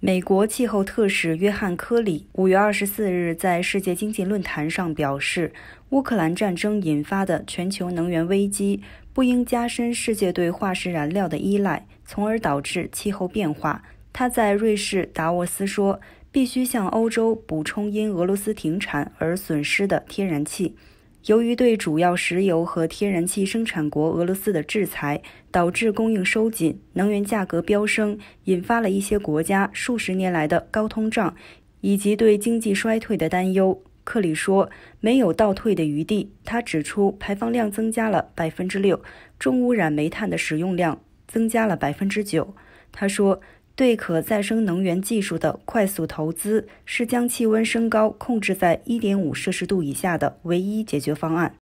美国气候特使约翰·科里五月二十四日在世界经济论坛上表示，乌克兰战争引发的全球能源危机不应加深世界对化石燃料的依赖，从而导致气候变化。他在瑞士达沃斯说，必须向欧洲补充因俄罗斯停产而损失的天然气。由于对主要石油和天然气生产国俄罗斯的制裁，导致供应收紧，能源价格飙升，引发了一些国家数十年来的高通胀，以及对经济衰退的担忧。克里说：“没有倒退的余地。”他指出，排放量增加了百分之六，重污染煤炭的使用量增加了百分之九。他说。对可再生能源技术的快速投资是将气温升高控制在1.5摄氏度以下的唯一解决方案。